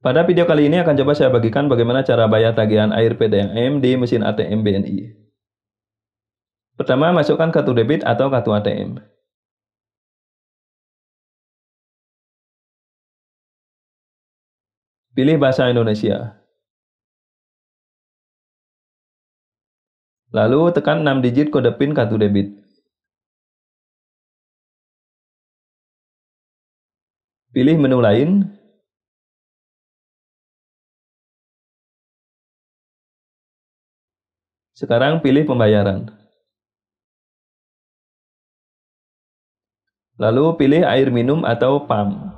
Pada video kali ini akan coba saya bagikan bagaimana cara bayar tagihan air PDAM di mesin ATM BNI. Pertama, masukkan kartu debit atau kartu ATM. Pilih bahasa Indonesia. Lalu tekan 6 digit kode PIN kartu debit. Pilih menu lain, Sekarang pilih pembayaran. Lalu pilih air minum atau pump.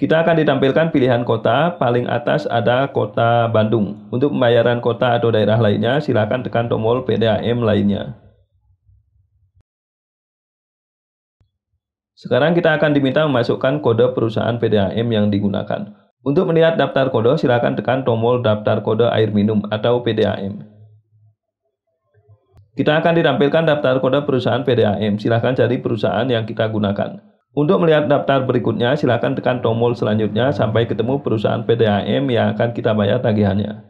Kita akan ditampilkan pilihan kota, paling atas ada kota Bandung. Untuk pembayaran kota atau daerah lainnya, silakan tekan tombol PDAM lainnya. Sekarang kita akan diminta memasukkan kode perusahaan PDAM yang digunakan. Untuk melihat daftar kode, silakan tekan tombol daftar kode air minum atau PDAM. Kita akan ditampilkan daftar kode perusahaan PDAM. Silakan cari perusahaan yang kita gunakan. Untuk melihat daftar berikutnya, silakan tekan tombol selanjutnya sampai ketemu perusahaan PDAM yang akan kita bayar tagihannya.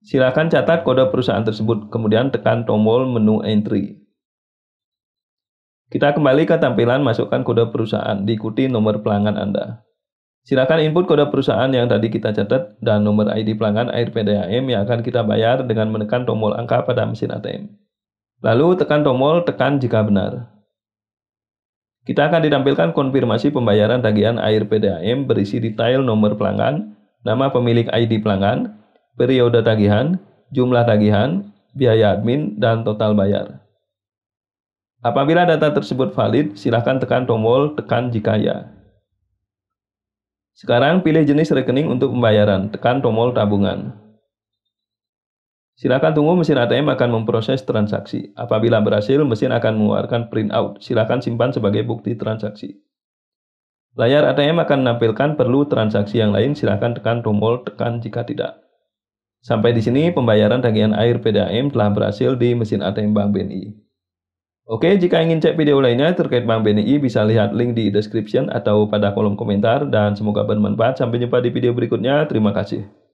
Silakan catat kode perusahaan tersebut, kemudian tekan tombol menu entry. Kita kembali ke tampilan masukkan kode perusahaan diikuti nomor pelanggan Anda. Silakan input kode perusahaan yang tadi kita catat dan nomor ID pelanggan air PDAM yang akan kita bayar dengan menekan tombol angka pada mesin ATM. Lalu tekan tombol tekan jika benar. Kita akan ditampilkan konfirmasi pembayaran tagihan air PDAM berisi detail nomor pelanggan, nama pemilik ID pelanggan, periode tagihan, jumlah tagihan, biaya admin, dan total bayar. Apabila data tersebut valid, silakan tekan tombol tekan jika ya. Sekarang pilih jenis rekening untuk pembayaran, tekan tombol tabungan. Silakan tunggu mesin ATM akan memproses transaksi. Apabila berhasil, mesin akan mengeluarkan printout. Silakan simpan sebagai bukti transaksi. Layar ATM akan menampilkan perlu transaksi yang lain. Silakan tekan tombol tekan jika tidak. Sampai di sini pembayaran tagihan air PDAM telah berhasil di mesin ATM Bank BNI. Oke, jika ingin cek video lainnya terkait Bank BNI bisa lihat link di description atau pada kolom komentar dan semoga bermanfaat. Sampai jumpa di video berikutnya. Terima kasih.